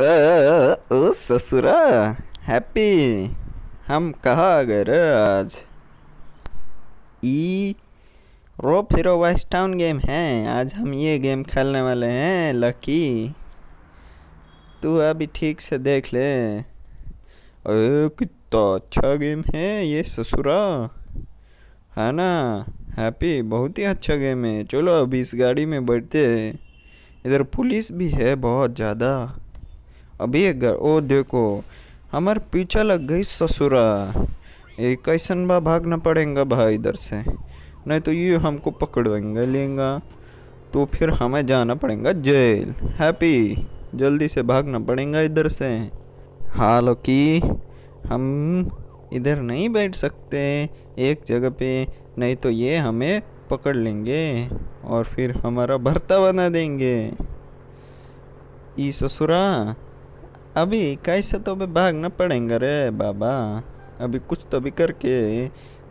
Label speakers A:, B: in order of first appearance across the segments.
A: ओ ससुरा हैप्पी हम कहा गए रे आज ई रो फिरो वाइस टाउन गेम है आज हम ये गेम खेलने वाले हैं लकी तू अभी ठीक से देख ले अरे कितना अच्छा गेम है ये ससुरा है हाँ ना हैप्पी बहुत ही अच्छा गेम है चलो अभी इस गाड़ी में बैठते इधर पुलिस भी है बहुत ज़्यादा अभी अगर ओ देखो हमार पीछा लग गई ससुरा ये कैसन बा भागना पड़ेगा भाई इधर से नहीं तो ये हमको पकड़वाएंगे लेंगे तो फिर हमें जाना पड़ेगा जेल हैप्पी जल्दी से भागना पड़ेगा इधर से हाल की हम इधर नहीं बैठ सकते एक जगह पे नहीं तो ये हमें पकड़ लेंगे और फिर हमारा भरता बना देंगे ई ससुरा अभी कैसे तो अभी भागना पड़ेगा रे बाबा अभी कुछ तो भी करके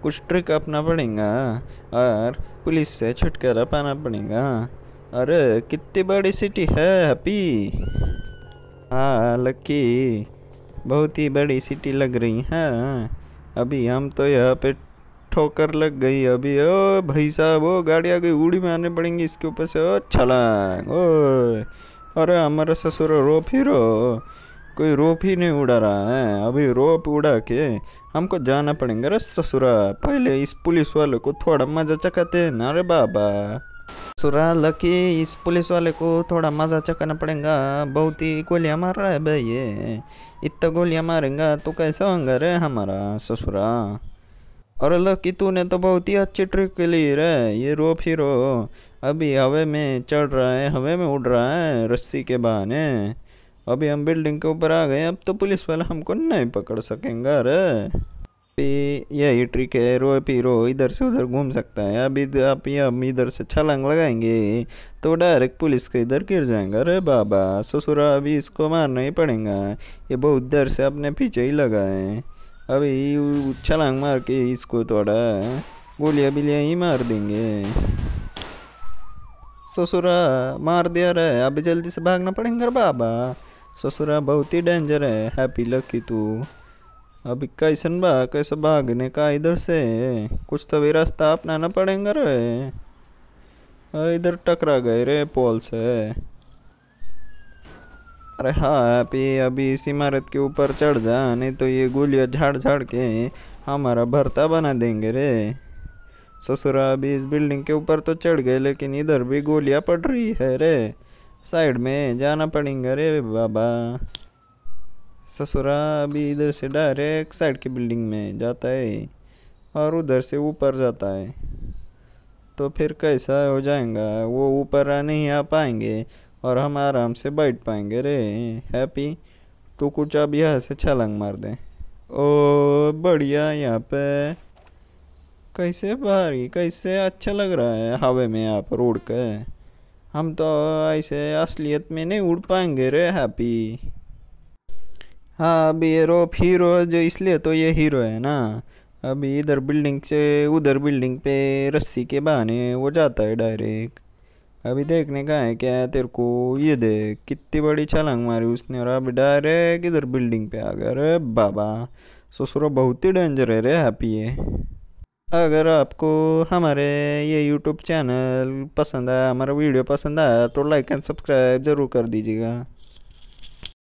A: कुछ ट्रिक अपना पड़ेगा और पुलिस से छुटकारा पाना पड़ेगा अरे कितनी बड़ी सिटी है अभी हाँ लकी बहुत ही बड़ी सिटी लग रही है अभी हम तो यहाँ पे ठोकर लग गई अभी ओ भाई साहब वो गाड़ी आ गई उड़ी में आने पड़ेंगी इसके ऊपर से ओ छलांग ओ अरे हमारा ससुर रो फिर कोई रोप ही नहीं उड़ा रहा है अभी रोप उड़ा के हमको जाना पड़ेगा रे ससुरा पहले इस पुलिस वाले को थोड़ा मजा चखाते हैं ना रे बाबा ससुरा लकी इस पुलिस वाले को थोड़ा मजा चखाना पड़ेगा बहुत ही गोलियाँ मार रहा है भाई ये इतना गोलियाँ मारेगा तो कैसा होगा रे हमारा ससुरा और लकी तूने तो बहुत ही अच्छी ट्रिक ली रे ये रो ही रो अभी हवे में चढ़ रहा है हवे में उड़ रहा है रस्सी के बहाने अभी हम बिल्डिंग के ऊपर आ गए अब तो पुलिस वाला हमको नहीं पकड़ सकेंगे अरे यही ट्रिक है रो पीरो इधर से उधर घूम सकता है अभी आप ये हम इधर से छलांग लगाएंगे तो डायरेक्ट पुलिस के इधर गिर जाएंगे अरे बाबा ससुरा अभी इसको मारना ही पड़ेगा ये बहुत देर से अपने पीछे ही लगा है अभी छलांग मार के इसको थोड़ा गोलियाँ बिलियाँ ही मार देंगे ससुरा मार दिया रे अभी जल्दी से भागना पड़ेंगे बाबा ससुरा बहुत ही डेंजर है हैप्पी लकी तू अभी कैसन बा कैसे भागने का इधर से कुछ तो भी रास्ता अपनाना पड़ेगा रे इधर टकरा गए रे पोल से अरे हाँ हैप्पी अभी इस इमारत के ऊपर चढ़ जा नहीं तो ये गोलियाँ झाड़ झाड़ के हमारा भरता बना देंगे रे ससुरा अभी इस बिल्डिंग के ऊपर तो चढ़ गए लेकिन इधर भी गोलियाँ पड़ रही है रे साइड में जाना पड़ेगा अरे बाबा ससुरा अभी इधर से डायरेक्ट साइड की बिल्डिंग में जाता है और उधर से ऊपर जाता है तो फिर कैसा हो जाएगा वो ऊपर नहीं आ पाएंगे और हम आराम से बैठ पाएंगे रे हैप्पी तो कुछ अब यहाँ से छलांग मार दे ओ बढ़िया यहाँ पे कैसे भारी कैसे अच्छा लग रहा है हवा में यहाँ पर उड़ के हम तो ऐसे असलियत में नहीं उड़ पाएंगे रे हैप्पी हाँ अब ये रोप हीरो जो इसलिए तो ये हीरो है ना अब इधर बिल्डिंग से उधर बिल्डिंग पे रस्सी के बहाने वो जाता है डायरेक्ट अभी देखने का है क्या तेरे को ये देख कितनी बड़ी छलांग मारी उसने और अभी डायरेक्ट इधर बिल्डिंग पे आ गया अरे बाबा ससुर बहुत ही डेंजर है रे हैप्पी है अगर आपको हमारे ये यूट्यूब चैनल पसंद आया हमारा वीडियो पसंद आया तो लाइक एंड सब्सक्राइब ज़रूर कर दीजिएगा